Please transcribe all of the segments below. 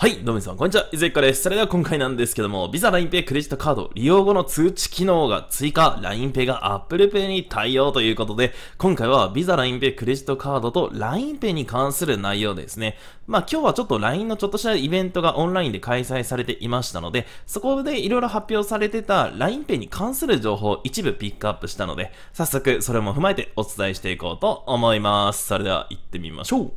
はい、どうも皆さん、こんにちは。いずゆっかです。それでは今回なんですけども、Visa LINEPay クレジットカード利用後の通知機能が追加、LINEPay が Apple Pay に対応ということで、今回は Visa LINEPay クレジットカードと LINEPay に関する内容ですね。まあ今日はちょっと LINE のちょっとしたイベントがオンラインで開催されていましたので、そこでいろいろ発表されてた LINEPay に関する情報を一部ピックアップしたので、早速それも踏まえてお伝えしていこうと思います。それでは行ってみましょう。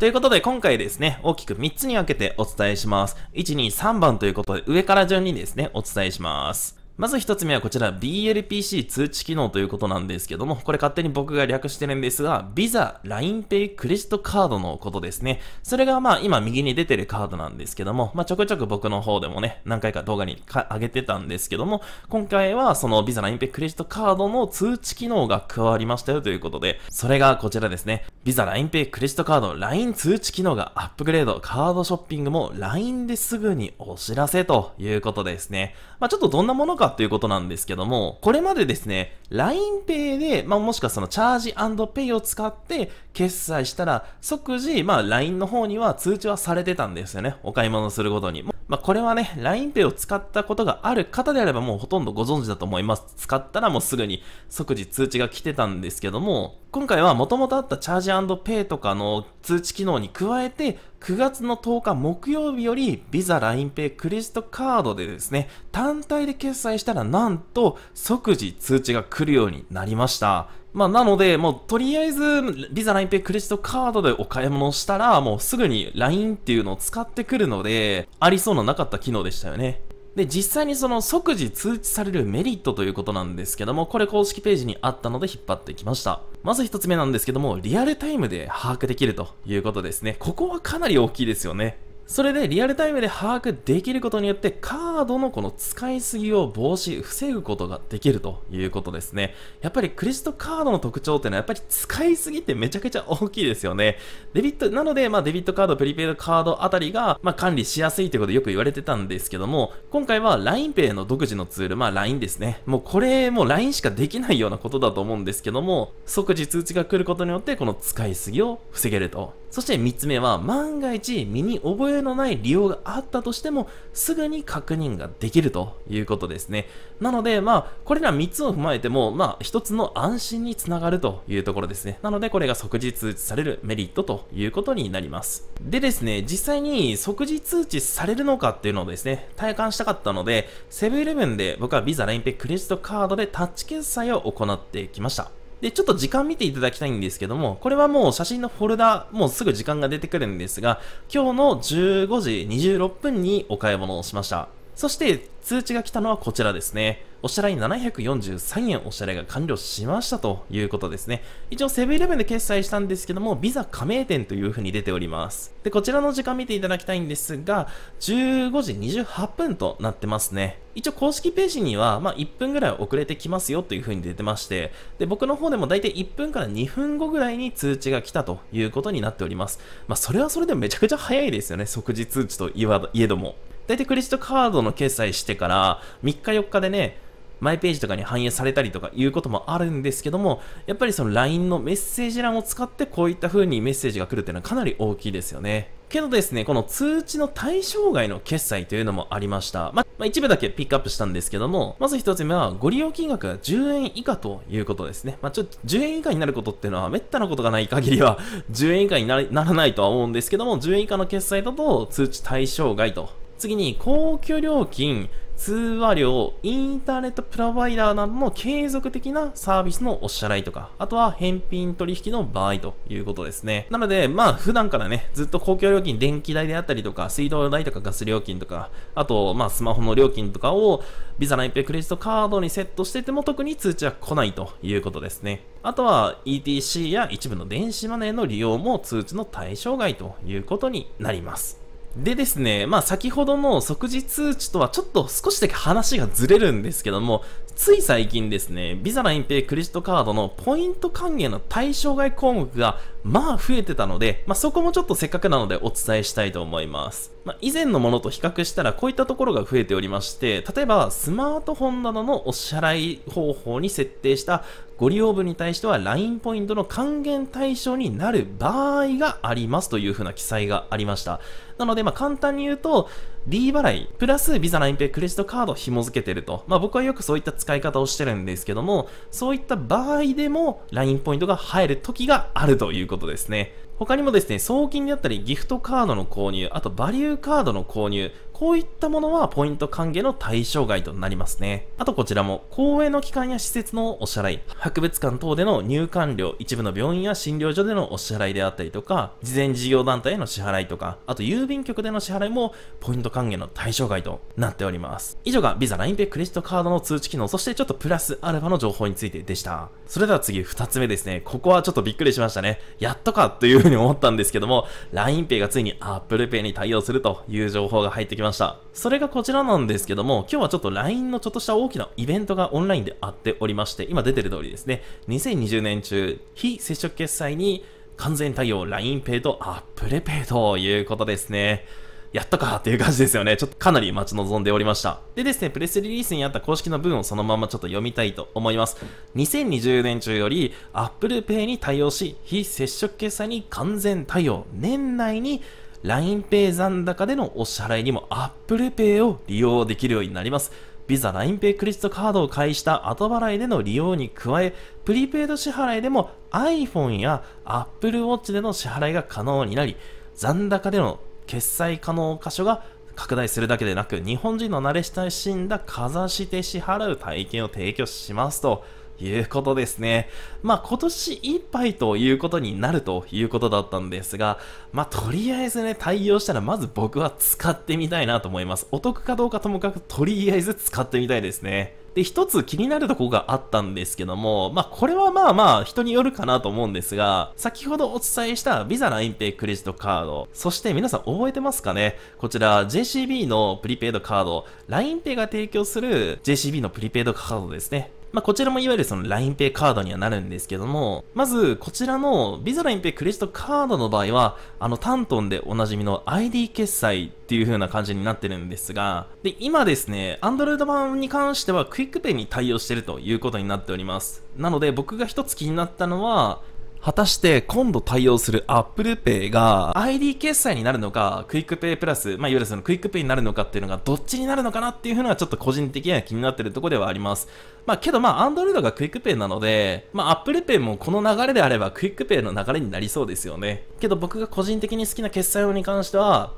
ということで、今回ですね、大きく3つに分けてお伝えします。1、2、3番ということで、上から順にですね、お伝えします。まず一つ目はこちら BLPC 通知機能ということなんですけども、これ勝手に僕が略してるんですが、Visa、LINEPay、クレジットカードのことですね。それがまあ今右に出てるカードなんですけども、まあちょくちょく僕の方でもね、何回か動画に上げてたんですけども、今回はその Visa、LINEPay、クレジットカードの通知機能が加わりましたよということで、それがこちらですね。Visa、LINEPay、クレジットカード、LINE 通知機能がアップグレード、カードショッピングも LINE ですぐにお知らせということですね。まあちょっとどんなものかということなんですけども、これまでですね、LINEPay で、まあ、もしくはそのチャージ &pay を使って決済したら、即時、まあ、LINE の方には通知はされてたんですよね。お買い物するごとに。まあ、これはね、LINEPay を使ったことがある方であればもうほとんどご存知だと思います。使ったらもうすぐに即時通知が来てたんですけども、今回は元々あったチャージペイとかの通知機能に加えて、9月の10日木曜日より Visa、LINEPay、クレジットカードでですね、単体で決済したらなんと即時通知が来るようになりました。まあ、なので、もうとりあえず、ビザラインペイ、クレジットカードでお買い物をしたら、もうすぐに LINE っていうのを使ってくるので、ありそうななかった機能でしたよね。で、実際にその即時通知されるメリットということなんですけども、これ公式ページにあったので引っ張ってきました。まず一つ目なんですけども、リアルタイムで把握できるということですね。ここはかなり大きいですよね。それでリアルタイムで把握できることによってカードのこの使いすぎを防止、防ぐことができるということですね。やっぱりクレジットカードの特徴っていうのはやっぱり使いすぎってめちゃくちゃ大きいですよね。デビット、なのでまあデビットカード、プリペイドカードあたりがまあ管理しやすいということよく言われてたんですけども、今回は LINEPay の独自のツール、まあ LINE ですね。もうこれも LINE しかできないようなことだと思うんですけども、即時通知が来ることによってこの使いすぎを防げるとそして3つ目は、万が一身に覚えのない利用があったとしても、すぐに確認ができるということですね。なので、まあ、これら3つを踏まえても、まあ、1つの安心につながるというところですね。なので、これが即時通知されるメリットということになります。でですね、実際に即時通知されるのかっていうのをですね、体感したかったので、セブンイレブンで僕は Visa、LINEPay、クレジットカードでタッチ決済を行ってきました。で、ちょっと時間見ていただきたいんですけども、これはもう写真のフォルダ、もうすぐ時間が出てくるんですが、今日の15時26分にお買い物をしました。そして通知が来たのはこちらですね。お支払い743円お支払いが完了しましたということですね。一応セブンイレブンで決済したんですけども、ビザ加盟店というふうに出ております。で、こちらの時間見ていただきたいんですが、15時28分となってますね。一応公式ページには、まあ、1分ぐらい遅れてきますよというふうに出てまして、で、僕の方でも大体1分から2分後ぐらいに通知が来たということになっております。まあ、それはそれでめちゃくちゃ早いですよね。即時通知といえども。大体クレジットカードの決済してから3日4日でね、マイページとかに反映されたりとかいうこともあるんですけども、やっぱりその LINE のメッセージ欄を使ってこういった風にメッセージが来るっていうのはかなり大きいですよね。けどですね、この通知の対象外の決済というのもありました。ま、あ、一部だけピックアップしたんですけども、まず一つ目は、ご利用金額が10円以下ということですね。まあ、ちょっと10円以下になることっていうのは、滅多なことがない限りは、10 円以下にならないとは思うんですけども、10円以下の決済だと通知対象外と次に、公共料金、通話料、インターネットプロバイダーなどの継続的なサービスのお支払いとか、あとは返品取引の場合ということですね。なので、まあ普段からね、ずっと公共料金、電気代であったりとか、水道代とかガス料金とか、あと、まあスマホの料金とかをビザ s イペクレジットカードにセットしてても特に通知は来ないということですね。あとは ETC や一部の電子マネーの利用も通知の対象外ということになります。でですね、まあ先ほどの即時通知とはちょっと少しだけ話がずれるんですけども、つい最近ですね、ビザの隠蔽クレジットカードのポイント還元の対象外項目がまあ増えてたので、まあ、そこもちょっとせっかくなのでお伝えしたいと思います。まあ、以前のものと比較したらこういったところが増えておりまして、例えばスマートフォンなどのお支払い方法に設定したご利用分に対しては LINE ポイントの還元対象になる場合がありますというふうな記載がありました。なので、まあ簡単に言うと、D 払い、プラス Visa 9 p クレジットカードを紐付けてると。まあ僕はよくそういった使い方をしてるんですけども、そういった場合でも LINE ポイントが入る時があるということですね。他にもですね、送金であったり、ギフトカードの購入、あとバリューカードの購入、こういったものはポイント還元の対象外となりますね。あとこちらも、公営の機関や施設のお支払い、博物館等での入館料、一部の病院や診療所でのお支払いであったりとか、事前事業団体への支払いとか、あと郵便局での支払いもポイント還元の対象外となっております。以上が Visa、LINEPay、クレジットカードの通知機能、そしてちょっとプラスアルファの情報についてでした。それでは次2つ目ですね。ここはちょっとびっくりしましたね。やっとかというふうに思ったんですけども、LINEPay がついに ApplePay に対応するという情報が入ってきました。ました。それがこちらなんですけども、今日はちょっと LINE のちょっとした大きなイベントがオンラインであっておりまして、今出てる通りですね、2020年中、非接触決済に完全対応 LINEPay と ApplePay ということですね。やったかっていう感じですよね。ちょっとかなり待ち望んでおりました。でですね、プレスリリースにあった公式の文をそのままちょっと読みたいと思います。2020年中より Apple Pay に対応し、非接触決済に完全対応。年内に LINEPay 残高でのお支払いにも ApplePay を利用できるようになります。ビザ LINEPay クレジットカードを介した後払いでの利用に加え、プリペイド支払いでも iPhone や Apple Watch での支払いが可能になり、残高での決済可能箇所が拡大するだけでなく、日本人の慣れ親しんだかざして支払う体験を提供しますと、いうことですね。まあ今年いっぱいということになるということだったんですが、まあとりあえずね、対応したらまず僕は使ってみたいなと思います。お得かどうかともかくとりあえず使ってみたいですね。で、一つ気になるとこがあったんですけども、まあ、これはまあまあ人によるかなと思うんですが、先ほどお伝えしたビザラインペイクレジットカード、そして皆さん覚えてますかねこちら JCB のプリペイドカード、LINEPay が提供する JCB のプリペイドカードですね。まあ、こちらもいわゆるその LINEPay カードにはなるんですけども、まず、こちらの Visa LINEPay クレジットカードの場合は、あの、タントンでおなじみの ID 決済っていう風な感じになってるんですが、で、今ですね、Android 版に関してはクイックペイに対応してるということになっております。なので、僕が一つ気になったのは、果たして今度対応する Apple Pay が ID 決済になるのか、クイックペイプラス、まあ、いわゆるそのクイックペイになるのかっていうのがどっちになるのかなっていうのがちょっと個人的には気になってるところではあります。まあ、けどまあ Android がクイックペイなので、まあ、Apple Pay もこの流れであればクイックペイの流れになりそうですよね。けど僕が個人的に好きな決済用に関しては、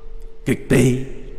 クイックペイ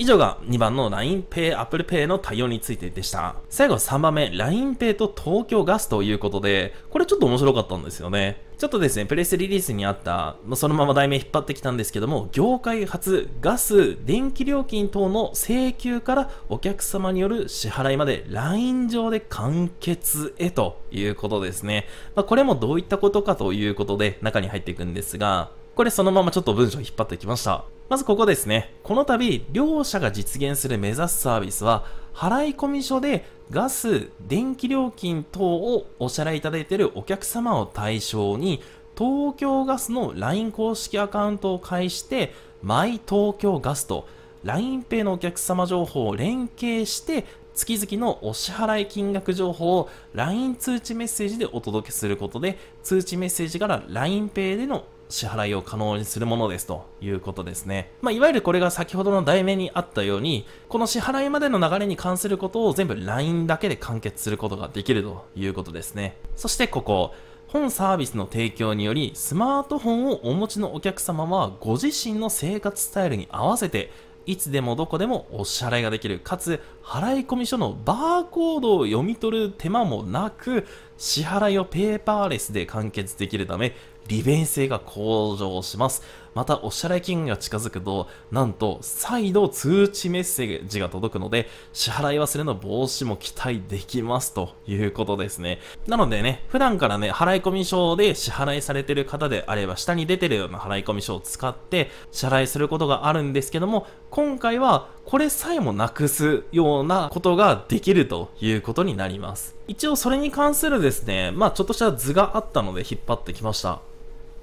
以上が2番の LINEPay、ApplePay の対応についてでした。最後3番目、LINEPay と東京ガスということで、これちょっと面白かったんですよね。ちょっとですね、プレスリリースにあった、そのまま題名引っ張ってきたんですけども、業界初、ガス、電気料金等の請求からお客様による支払いまで LINE 上で完結へということですね。まあ、これもどういったことかということで中に入っていくんですが、これそのままちょっと文章を引っ張ってきました。まずここですね。この度、両者が実現する目指すサービスは、払込書でガス、電気料金等をお支払いいただいているお客様を対象に、東京ガスの LINE 公式アカウントを介して、マイ東京ガスと LINEPay のお客様情報を連携して、月々のお支払い金額情報を LINE 通知メッセージでお届けすることで、通知メッセージから LINEPay での支払いを可能にするものですということですね。まあ、いわゆるこれが先ほどの題名にあったように、この支払いまでの流れに関することを全部 LINE だけで完結することができるということですね。そしてここ、本サービスの提供により、スマートフォンをお持ちのお客様は、ご自身の生活スタイルに合わせて、いつでもどこでもお支払いができる、かつ払込書のバーコードを読み取る手間もなく支払いをペーパーレスで完結できるため利便性が向上しますまたお支払い金が近づくとなんと再度通知メッセージが届くので支払い忘れの防止も期待できますということですねなのでね普段からね払い込み証で支払いされてる方であれば下に出てるような払い込み証を使って支払いすることがあるんですけども今回はこれさえもなくすようなことができるということになります。一応それに関するですね、まあちょっとした図があったので引っ張ってきました。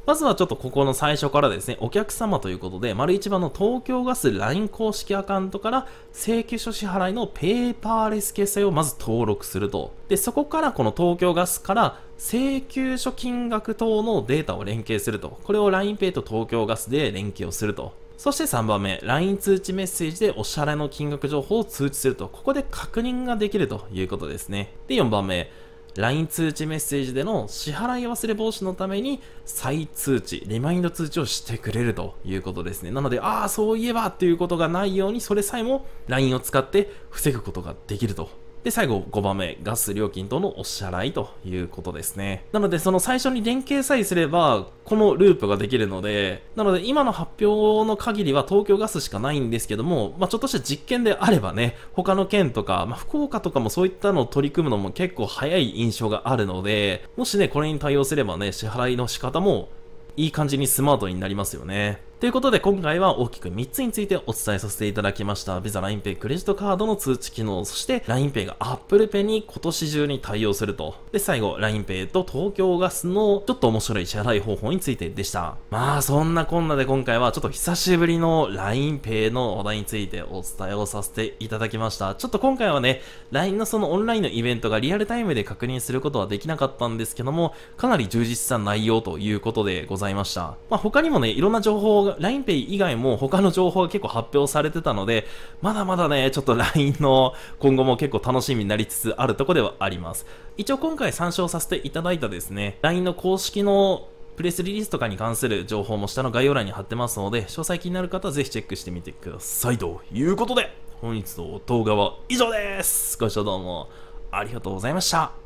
まずはちょっとここの最初からですね、お客様ということで、丸一番の東京ガス LINE 公式アカウントから請求書支払いのペーパーレス決済をまず登録すると。で、そこからこの東京ガスから請求書金額等のデータを連携すると。これを LINEPay と東京ガスで連携をすると。そして3番目、LINE 通知メッセージでお支払いの金額情報を通知すると、ここで確認ができるということですね。で、4番目、LINE 通知メッセージでの支払い忘れ防止のために再通知、リマインド通知をしてくれるということですね。なので、ああ、そういえばということがないように、それさえも LINE を使って防ぐことができるとで、最後5番目、ガス料金等のお支払いということですね。なので、その最初に連携さえすれば、このループができるので、なので今の発表の限りは東京ガスしかないんですけども、まあ、ちょっとした実験であればね、他の県とか、まあ、福岡とかもそういったのを取り組むのも結構早い印象があるので、もしね、これに対応すればね、支払いの仕方もいい感じにスマートになりますよね。ということで今回は大きく3つについてお伝えさせていただきました。Visa、LINEPay、クレジットカードの通知機能、そして LINEPay が ApplePay に今年中に対応すると。で、最後、LINEPay と東京ガスのちょっと面白い支払い方法についてでした。まあ、そんなこんなで今回はちょっと久しぶりの LINEPay の話題についてお伝えをさせていただきました。ちょっと今回はね、LINE のそのオンラインのイベントがリアルタイムで確認することはできなかったんですけども、かなり充実した内容ということでございました。まあ、他にもね、いろんな情報が、LINEPay 以外も他の情報が結構発表されてたので、まだまだね、ちょっと LINE の今後も結構楽しみになりつつあるとこではあります。一応今回参照させていただいたですね、LINE の公式のプレスリリースとかに関する情報も下の概要欄に貼ってますので、詳細気になる方はぜひチェックしてみてください。ということで、本日の動画は以上ですご視聴どうもありがとうございました。